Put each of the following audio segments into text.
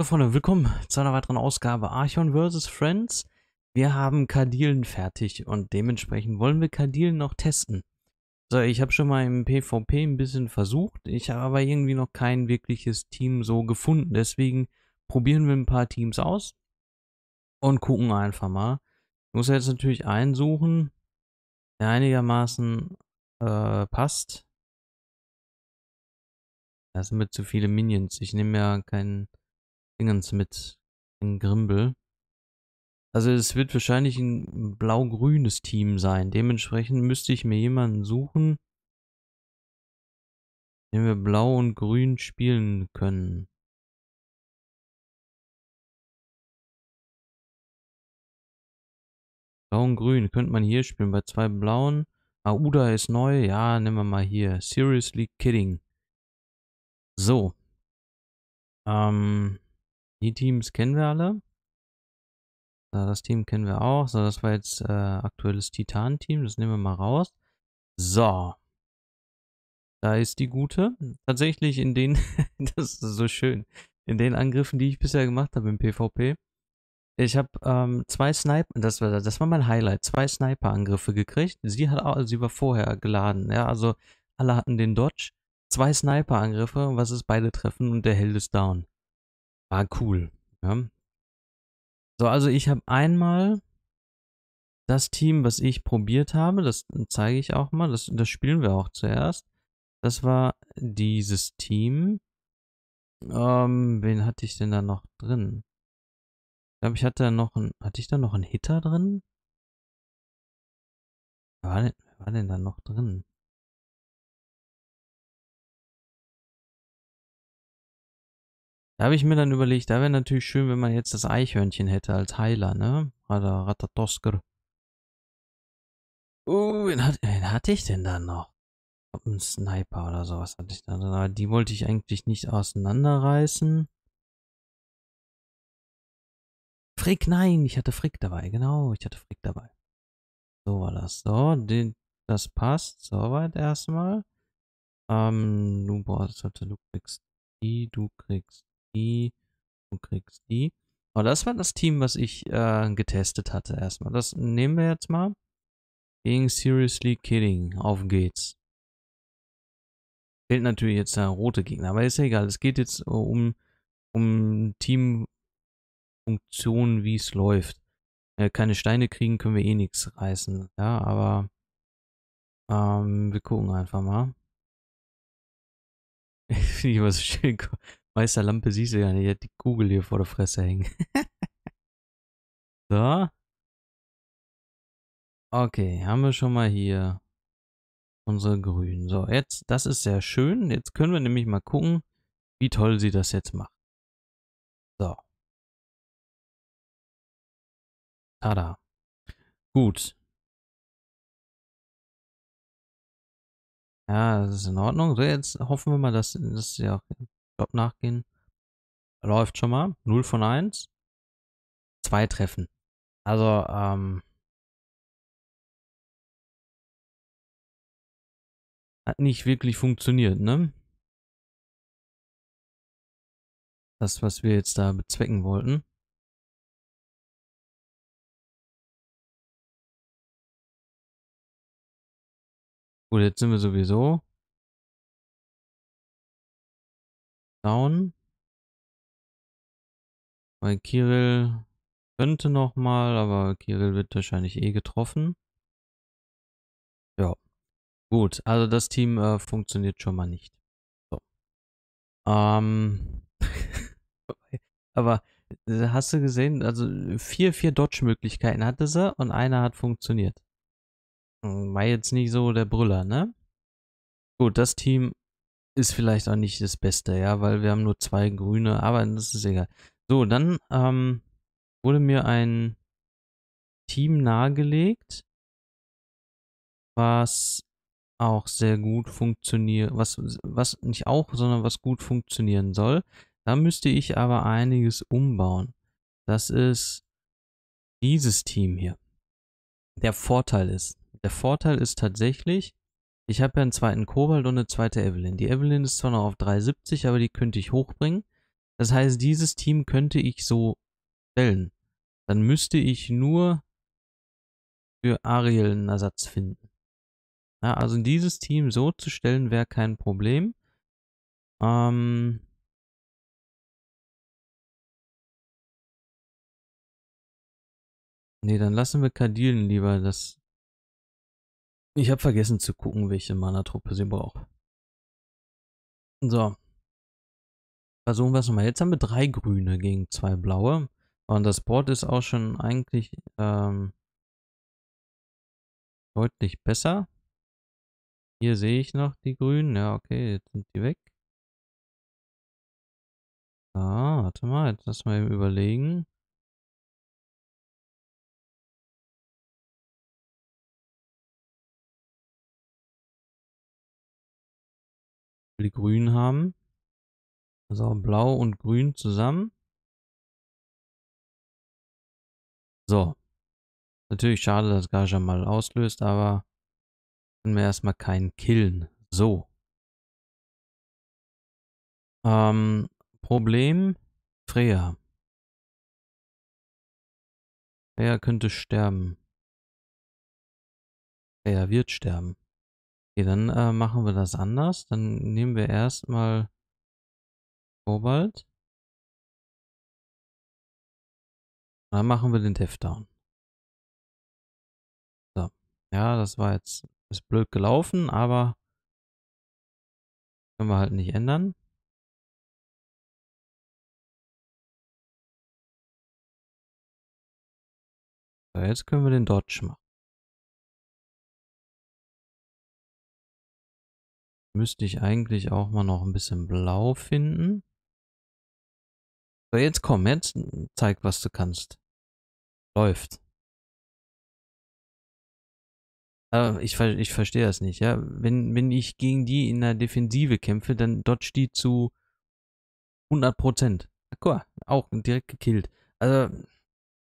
So Freunde, willkommen zu einer weiteren Ausgabe Archon vs. Friends. Wir haben Kardilen fertig und dementsprechend wollen wir Kardilen noch testen. So, ich habe schon mal im PvP ein bisschen versucht, ich habe aber irgendwie noch kein wirkliches Team so gefunden. Deswegen probieren wir ein paar Teams aus und gucken einfach mal. Ich muss jetzt natürlich einen suchen, der einigermaßen äh, passt. Da sind mir zu viele Minions. Ich nehme ja keinen Dingens mit in Grimbel. Also es wird wahrscheinlich ein blau-grünes Team sein. Dementsprechend müsste ich mir jemanden suchen, den wir blau und grün spielen können. Blau und grün könnte man hier spielen, bei zwei blauen. Auda ist neu, ja, nehmen wir mal hier. Seriously kidding. So. Ähm, die Teams kennen wir alle. So, das Team kennen wir auch. So, das war jetzt äh, aktuelles Titan-Team. Das nehmen wir mal raus. So. Da ist die gute. Tatsächlich in den, das ist so schön, in den Angriffen, die ich bisher gemacht habe im PvP. Ich habe ähm, zwei Sniper, das war, das war mein Highlight, zwei Sniper-Angriffe gekriegt. Sie hat sie war vorher geladen, ja, also alle hatten den Dodge. Zwei Sniper-Angriffe, was ist beide treffen und der Held ist down war cool. Ja. So, also ich habe einmal das Team, was ich probiert habe, das zeige ich auch mal, das, das spielen wir auch zuerst. Das war dieses Team. Ähm, wen hatte ich denn da noch drin? Ich glaube, ich hatte da noch einen, hatte ich da noch einen Hitter drin? Wer war denn, wer war denn da noch drin? Da habe ich mir dann überlegt, da wäre natürlich schön, wenn man jetzt das Eichhörnchen hätte als Heiler, ne? Oder Ratatosker. Uh, wen, hat, wen hatte ich denn da noch? Ein Sniper oder sowas hatte ich da. Ne? Aber die wollte ich eigentlich nicht auseinanderreißen. Frick, nein, ich hatte Frick dabei. Genau, ich hatte Frick dabei. So war das. So, den, das passt. Soweit erstmal. Ähm, du brauchst, du kriegst die, du kriegst die, du kriegst die. Aber das war das Team, was ich äh, getestet hatte erstmal. Das nehmen wir jetzt mal. Being seriously kidding. Auf geht's. Fehlt natürlich jetzt der rote Gegner, aber ist ja egal. Es geht jetzt äh, um, um Teamfunktionen, wie es läuft. Äh, keine Steine kriegen, können wir eh nichts reißen. Ja, aber ähm, wir gucken einfach mal. Finde ich immer so schön weißer Lampe siehst du ja nicht. Die hat die Kugel hier vor der Fresse hängen. so. Okay, haben wir schon mal hier unsere grünen. So, jetzt, das ist sehr schön. Jetzt können wir nämlich mal gucken, wie toll sie das jetzt macht. So. Tada. Gut. Ja, das ist in Ordnung. So, jetzt hoffen wir mal, dass das ja auch Job nachgehen. Läuft schon mal. 0 von 1. Zwei Treffen. Also, ähm. Hat nicht wirklich funktioniert, ne? Das, was wir jetzt da bezwecken wollten. Gut, jetzt sind wir sowieso down. Weil Kirill könnte nochmal, aber Kirill wird wahrscheinlich eh getroffen. Ja. Gut, also das Team äh, funktioniert schon mal nicht. So. Ähm. aber äh, hast du gesehen, also vier, vier Dodge-Möglichkeiten hatte sie und einer hat funktioniert. Hm, war jetzt nicht so der Brüller, ne? Gut, das Team ist vielleicht auch nicht das Beste, ja, weil wir haben nur zwei grüne, aber das ist egal. So, dann ähm, wurde mir ein Team nahegelegt, was auch sehr gut funktioniert, was, was nicht auch, sondern was gut funktionieren soll. Da müsste ich aber einiges umbauen. Das ist dieses Team hier. Der Vorteil ist, der Vorteil ist tatsächlich, ich habe ja einen zweiten Kobalt und eine zweite Evelyn. Die Evelyn ist zwar noch auf 370, aber die könnte ich hochbringen. Das heißt, dieses Team könnte ich so stellen. Dann müsste ich nur für Ariel einen Ersatz finden. Ja, also dieses Team so zu stellen, wäre kein Problem. Ähm ne, dann lassen wir Kadilen lieber. Das ich habe vergessen zu gucken, welche Mana-Truppe sie braucht. So. Versuchen wir es nochmal. Jetzt haben wir drei grüne gegen zwei blaue. Und das Board ist auch schon eigentlich ähm, deutlich besser. Hier sehe ich noch die grünen. Ja, okay, jetzt sind die weg. Ah, warte mal, jetzt lassen wir eben überlegen. will die grün haben. Also blau und grün zusammen. So. Natürlich schade, dass Gaja mal auslöst, aber können wir erstmal keinen killen. So. Ähm, Problem Freya. Freya könnte sterben. Freya wird sterben. Okay, dann äh, machen wir das anders. Dann nehmen wir erstmal Kobalt. Dann machen wir den Deathdown. So. Ja, das war jetzt ist blöd gelaufen, aber können wir halt nicht ändern. So, jetzt können wir den Dodge machen. müsste ich eigentlich auch mal noch ein bisschen blau finden. So, jetzt komm, jetzt zeig, was du kannst. Läuft. Ah, ich, ich verstehe das nicht, ja. Wenn, wenn ich gegen die in der Defensive kämpfe, dann dodge die zu 100 Ach, Prozent. Ah, auch direkt gekillt. Also,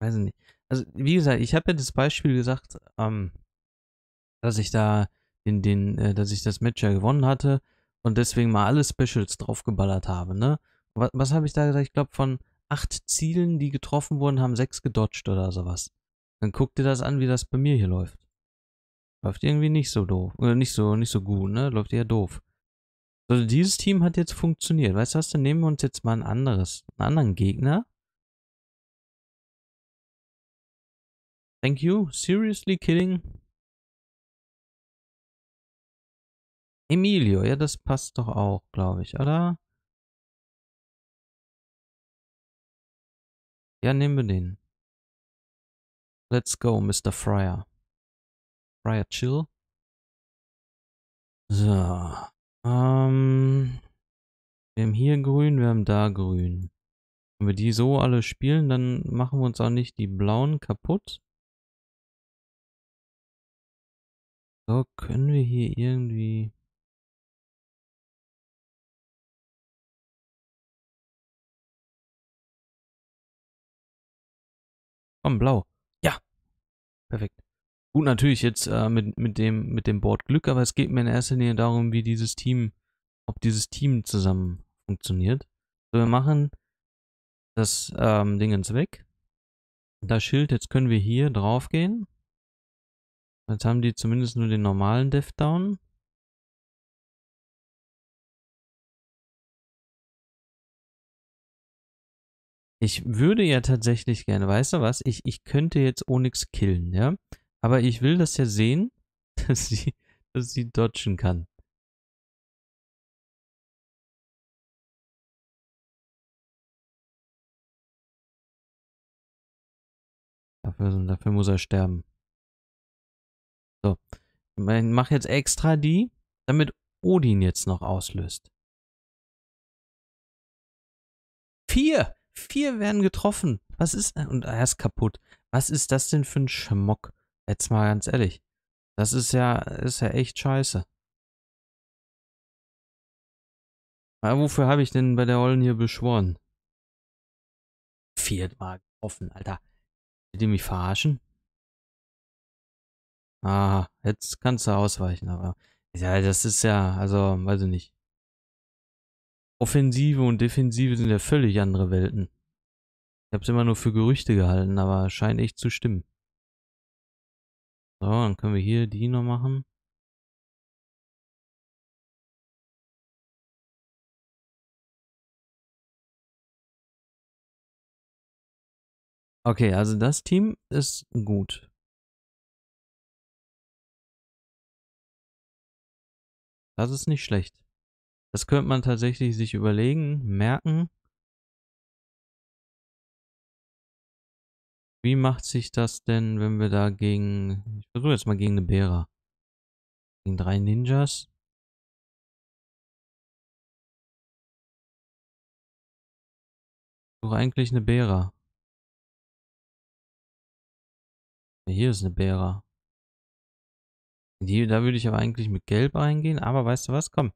weiß ich nicht. Also, wie gesagt, ich habe ja das Beispiel gesagt, ähm, dass ich da in denen, äh, dass ich das Match ja gewonnen hatte und deswegen mal alle Specials draufgeballert habe, ne? Was, was habe ich da gesagt? Ich glaube, von acht Zielen, die getroffen wurden, haben sechs gedodged oder sowas. Dann guck dir das an, wie das bei mir hier läuft. Läuft irgendwie nicht so doof. Oder nicht so, nicht so gut, ne? Läuft eher doof. Also dieses Team hat jetzt funktioniert. Weißt du was, dann nehmen wir uns jetzt mal ein anderes, einen anderen Gegner. Thank you. Seriously kidding? Emilio, ja, das passt doch auch, glaube ich, oder? Ja, nehmen wir den. Let's go, Mr. Fryer. Fryer Chill. So. Ähm, wir haben hier grün, wir haben da grün. Wenn wir die so alle spielen, dann machen wir uns auch nicht die blauen kaputt. So, können wir hier irgendwie... Komm, blau. Ja. Perfekt. Gut, natürlich jetzt äh, mit, mit, dem, mit dem Board Glück, aber es geht mir in erster Linie darum, wie dieses Team, ob dieses Team zusammen funktioniert. So, wir machen das ähm, Ding ins Weg. Das Schild, jetzt können wir hier drauf gehen. Jetzt haben die zumindest nur den normalen Death Down. Ich würde ja tatsächlich gerne, weißt du was? Ich, ich könnte jetzt Onyx killen, ja? Aber ich will das ja sehen, dass sie, dass sie dodgen kann. Dafür, dafür muss er sterben. So. Ich mach jetzt extra die, damit Odin jetzt noch auslöst. Vier! Vier werden getroffen. Was ist. Äh, und er ist kaputt. Was ist das denn für ein Schmock? Jetzt mal ganz ehrlich. Das ist ja, ist ja echt scheiße. Aber äh, wofür habe ich denn bei der Ollen hier beschworen? Viertmal getroffen, Alter. Will die mich verarschen? Ah, jetzt kannst du ausweichen, aber. Ja, das ist ja, also, weiß ich nicht. Offensive und Defensive sind ja völlig andere Welten. Ich habe es immer nur für Gerüchte gehalten, aber scheint echt zu stimmen. So, dann können wir hier die noch machen. Okay, also das Team ist gut. Das ist nicht schlecht. Das könnte man tatsächlich sich überlegen, merken. Wie macht sich das denn, wenn wir da gegen... Ich versuche jetzt mal gegen eine Bärer. Gegen drei Ninjas. Ich suche eigentlich eine Bärer. hier ist eine Bärer. Die, da würde ich aber eigentlich mit Gelb eingehen. Aber weißt du was? Komm.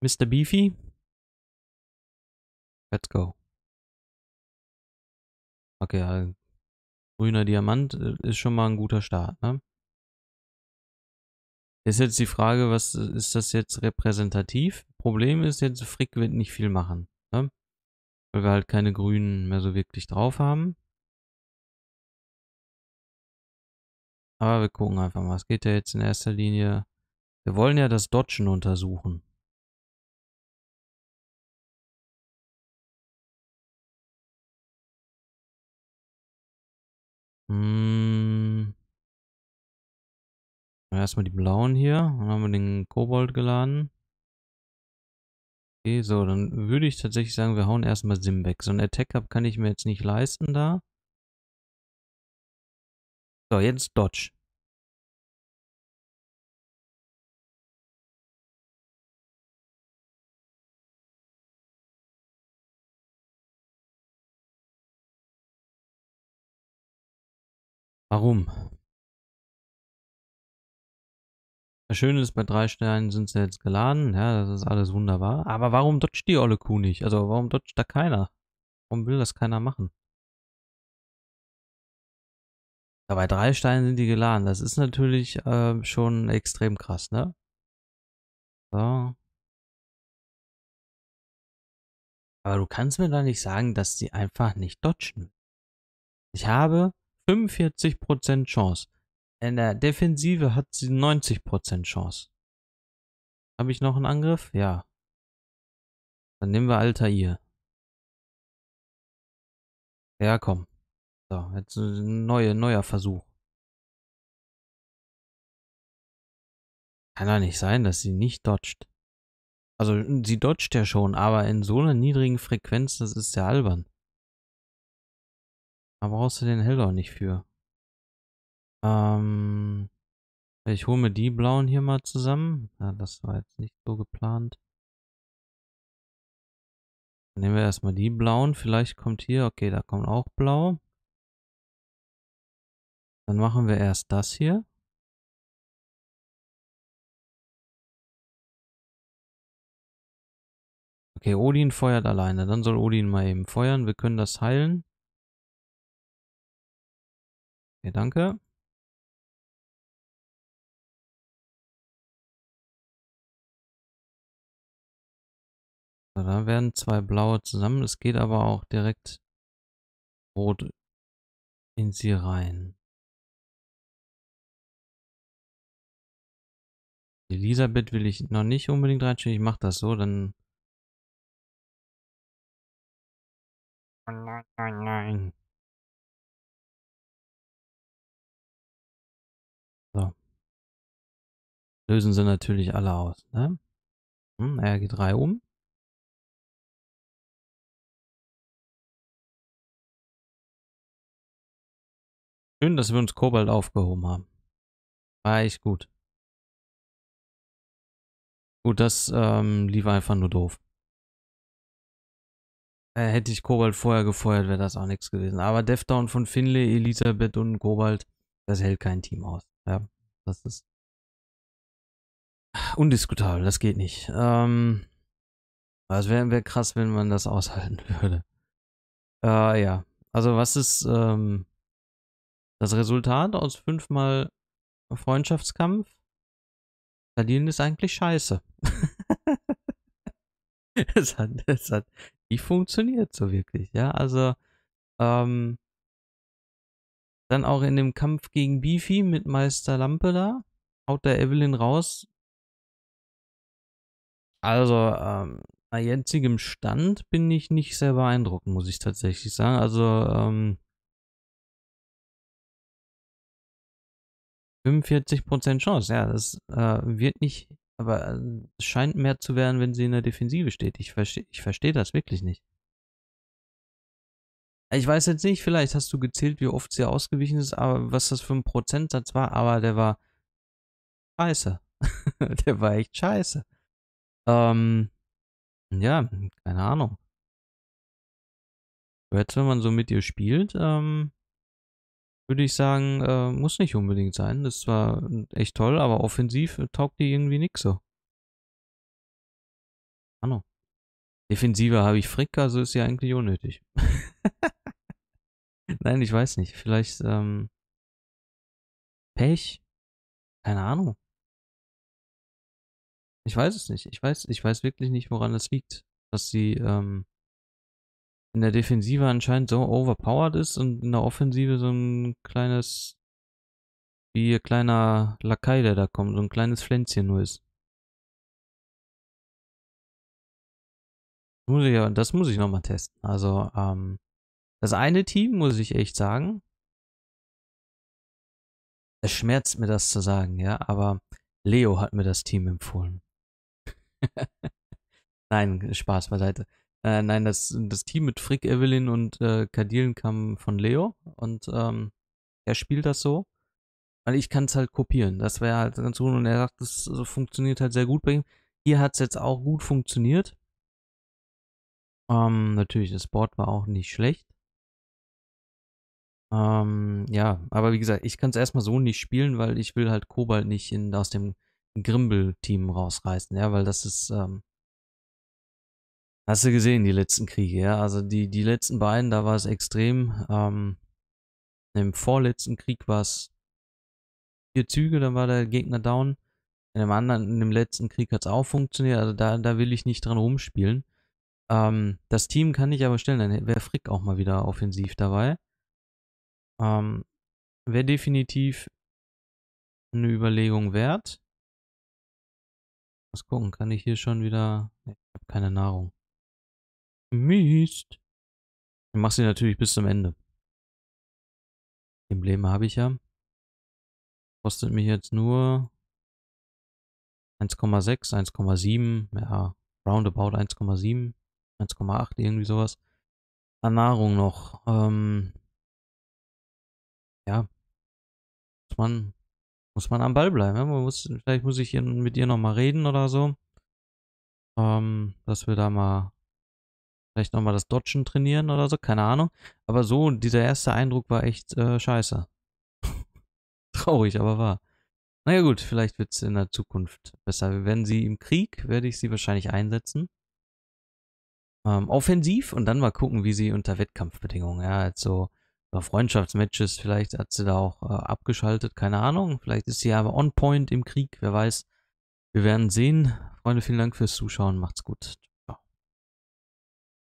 Mr. Beefy? Let's go. Okay, also grüner Diamant äh, ist schon mal ein guter Start, ne? Ist jetzt die Frage, was ist das jetzt repräsentativ? Problem ist jetzt, Frick wird nicht viel machen, ne? Weil wir halt keine Grünen mehr so wirklich drauf haben. Aber wir gucken einfach mal. Es geht ja jetzt in erster Linie. Wir wollen ja das Dodgen untersuchen. Hm. Erstmal die blauen hier. Dann haben wir den Kobold geladen. Okay, so, dann würde ich tatsächlich sagen, wir hauen erstmal Sim weg. So ein Attack-Up kann ich mir jetzt nicht leisten da. So, jetzt Dodge. Warum? Das Schöne ist, bei drei Sternen sind sie jetzt geladen. Ja, das ist alles wunderbar. Aber warum dodgt die olle Kuh nicht? Also, warum dodgt da keiner? Warum will das keiner machen? Ja, bei drei Steinen sind die geladen. Das ist natürlich äh, schon extrem krass, ne? So. Aber du kannst mir doch nicht sagen, dass sie einfach nicht dodgen. Ich habe 45% Chance. In der Defensive hat sie 90% Chance. Habe ich noch einen Angriff? Ja. Dann nehmen wir Altair. Ja, komm. So, jetzt ein neue, neuer Versuch. Kann doch nicht sein, dass sie nicht dodgt. Also, sie dodgt ja schon, aber in so einer niedrigen Frequenz, das ist ja albern. Da brauchst du den Hellor nicht für. Ähm, ich hole mir die blauen hier mal zusammen. Ja, das war jetzt nicht so geplant. Dann nehmen wir erstmal die blauen. Vielleicht kommt hier, okay, da kommt auch blau. Dann machen wir erst das hier. Okay, Odin feuert alleine. Dann soll Odin mal eben feuern. Wir können das heilen. Okay, danke. So, da werden zwei blaue zusammen. Es geht aber auch direkt rot in sie rein. Elisabeth will ich noch nicht unbedingt reinstellen. Ich mache das so, dann... Oh nein, nein, nein. lösen sie natürlich alle aus. Ne? Hm, RG3 um. Schön, dass wir uns Kobalt aufgehoben haben. War ah, echt gut. Gut, das ähm, lief einfach nur doof. Äh, hätte ich Kobalt vorher gefeuert, wäre das auch nichts gewesen. Aber Deathdown von Finlay, Elisabeth und Kobalt, das hält kein Team aus. Ja, das ist undiskutabel, das geht nicht. Ähm, also wäre wär krass, wenn man das aushalten würde. Äh, ja. Also was ist ähm, das Resultat aus fünfmal Freundschaftskampf? Verlieren ist eigentlich scheiße. es, hat, es hat nicht funktioniert so wirklich, ja. Also ähm, dann auch in dem Kampf gegen Beefy mit Meister Lampe da haut der Evelyn raus, also, ähm, bei jetzigem Stand bin ich nicht sehr beeindruckt, muss ich tatsächlich sagen. Also, ähm, 45% Chance, ja, das äh, wird nicht, aber äh, es äh, scheint mehr zu werden, wenn sie in der Defensive steht. Ich verstehe ich versteh das wirklich nicht. Ich weiß jetzt nicht, vielleicht hast du gezählt, wie oft sie ausgewichen ist, aber was das für ein Prozentsatz war, aber der war scheiße. der war echt scheiße. Ähm, ja, keine Ahnung. Jetzt, wenn man so mit ihr spielt, ähm, würde ich sagen, äh, muss nicht unbedingt sein. Das ist zwar echt toll, aber offensiv äh, taugt die irgendwie nix so. Ahnung. Defensiver habe ich Frick, also ist ja eigentlich unnötig. Nein, ich weiß nicht. Vielleicht ähm, Pech. Keine Ahnung. Ich weiß es nicht. Ich weiß, ich weiß wirklich nicht, woran das liegt. Dass sie ähm, in der Defensive anscheinend so overpowered ist und in der Offensive so ein kleines, wie ihr kleiner Lakai, der da kommt, so ein kleines Pflänzchen nur ist. Das muss ich, das muss ich nochmal testen. Also, ähm, das eine Team, muss ich echt sagen, es schmerzt mir das zu sagen, ja, aber Leo hat mir das Team empfohlen. nein, Spaß beiseite. Äh, nein, das, das Team mit Frick, Evelyn und äh, Kadilen kam von Leo und ähm, er spielt das so. Weil ich kann es halt kopieren. Das wäre halt ganz gut. Und er sagt, das also, funktioniert halt sehr gut bei ihm. Hier hat es jetzt auch gut funktioniert. Ähm, natürlich, das Board war auch nicht schlecht. Ähm, ja, aber wie gesagt, ich kann es erstmal so nicht spielen, weil ich will halt Kobalt nicht in, aus dem Grimble-Team rausreißen, ja, weil das ist, ähm, hast du gesehen, die letzten Kriege, ja, also die, die letzten beiden, da war es extrem, ähm, im vorletzten Krieg war es vier Züge, dann war der Gegner down, in dem anderen, in dem letzten Krieg hat es auch funktioniert, also da, da will ich nicht dran rumspielen. Ähm, das Team kann ich aber stellen, dann wäre Frick auch mal wieder offensiv dabei. Ähm, wäre definitiv eine Überlegung wert. Was gucken, kann ich hier schon wieder... Nee, ich hab keine Nahrung. Mist. Ich mach sie natürlich bis zum Ende. Embleme habe ich ja. Kostet mich jetzt nur 1,6, 1,7, ja, roundabout 1,7, 1,8, irgendwie sowas. An Nahrung noch. Ähm, ja. Muss man muss man am Ball bleiben. Ne? Man muss, vielleicht muss ich mit ihr nochmal reden oder so. Ähm, dass wir da mal vielleicht nochmal das Dodgen trainieren oder so, keine Ahnung. Aber so, dieser erste Eindruck war echt äh, scheiße. Traurig, aber wahr. Naja gut, vielleicht wird es in der Zukunft besser. Wenn sie im Krieg, werde ich sie wahrscheinlich einsetzen. Ähm, offensiv und dann mal gucken, wie sie unter Wettkampfbedingungen, ja, so also oder Freundschaftsmatches, vielleicht hat sie da auch äh, abgeschaltet, keine Ahnung. Vielleicht ist sie aber on point im Krieg, wer weiß. Wir werden sehen. Freunde, vielen Dank fürs Zuschauen. Macht's gut.